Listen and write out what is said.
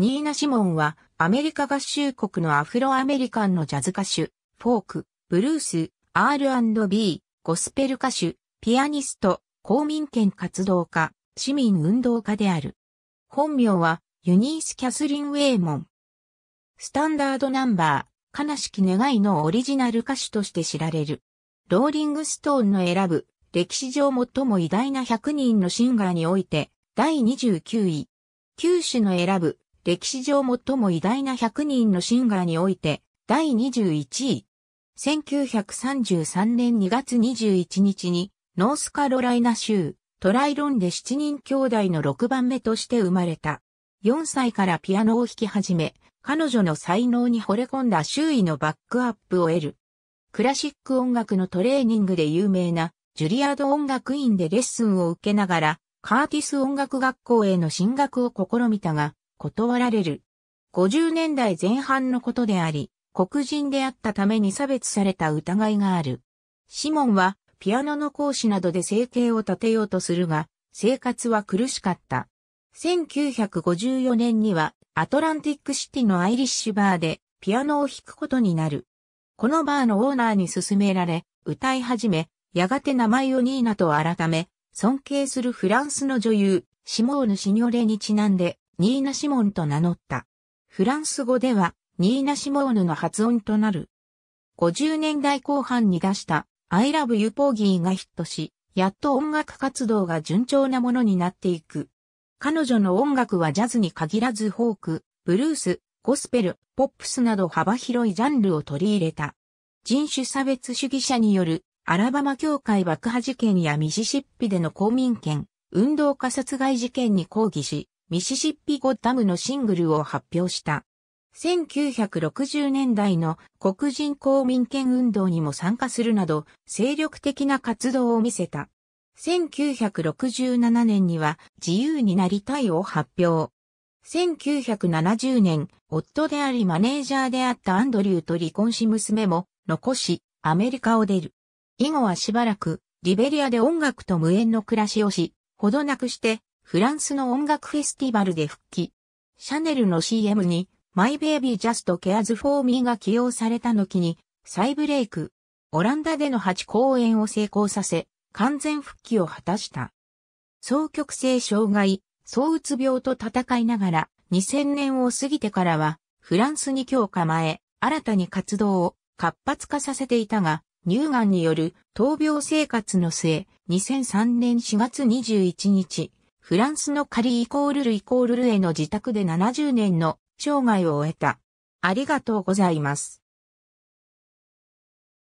ニーナ・シモンは、アメリカ合衆国のアフロアメリカンのジャズ歌手、フォーク、ブルース、R&B、ゴスペル歌手、ピアニスト、公民権活動家、市民運動家である。本名は、ユニース・キャスリン・ウェーモン。スタンダードナンバー、悲しき願いのオリジナル歌手として知られる。ローリング・ストーンの選ぶ、歴史上最も偉大な100人のシンガーにおいて、第29位。九種の選ぶ、歴史上最も偉大な100人のシンガーにおいて、第21位。1933年2月21日に、ノースカロライナ州、トライロンで7人兄弟の6番目として生まれた。4歳からピアノを弾き始め、彼女の才能に惚れ込んだ周囲のバックアップを得る。クラシック音楽のトレーニングで有名なジュリアード音楽院でレッスンを受けながらカーティス音楽学校への進学を試みたが、断られる。50年代前半のことであり、黒人であったために差別された疑いがある。シモンはピアノの講師などで生計を立てようとするが、生活は苦しかった。1954年にはアトランティックシティのアイリッシュバーでピアノを弾くことになる。このバーのオーナーに勧められ、歌い始め、やがて名前をニーナと改め、尊敬するフランスの女優、シモーヌ・シニョレにちなんで、ニーナ・シモンと名乗った。フランス語では、ニーナ・シモーヌの発音となる。50年代後半に出した、I Love You ポーギーがヒットし、やっと音楽活動が順調なものになっていく。彼女の音楽はジャズに限らずフォーク、ブルース、ゴスペル、ポップスなど幅広いジャンルを取り入れた。人種差別主義者によるアラバマ教会爆破事件やミシシッピでの公民権、運動家殺害事件に抗議し、ミシシッピゴッダムのシングルを発表した。1960年代の黒人公民権運動にも参加するなど、精力的な活動を見せた。1967年には自由になりたいを発表。1970年、夫でありマネージャーであったアンドリューと離婚し娘も残し、アメリカを出る。以後はしばらく、リベリアで音楽と無縁の暮らしをし、ほどなくして、フランスの音楽フェスティバルで復帰。シャネルの CM に、My Baby Just Cares For Me が起用されたきに、再ブレイク。オランダでの8公演を成功させ、完全復帰を果たした。双極性障害、躁うつ病と戦いながら、2000年を過ぎてからは、フランスに強化前、新たに活動を活発化させていたが、乳がんによる闘病生活の末、2003年4月21日、フランスのカリーイコールルイコールルへの自宅で70年の生涯を終えた。ありがとうございます。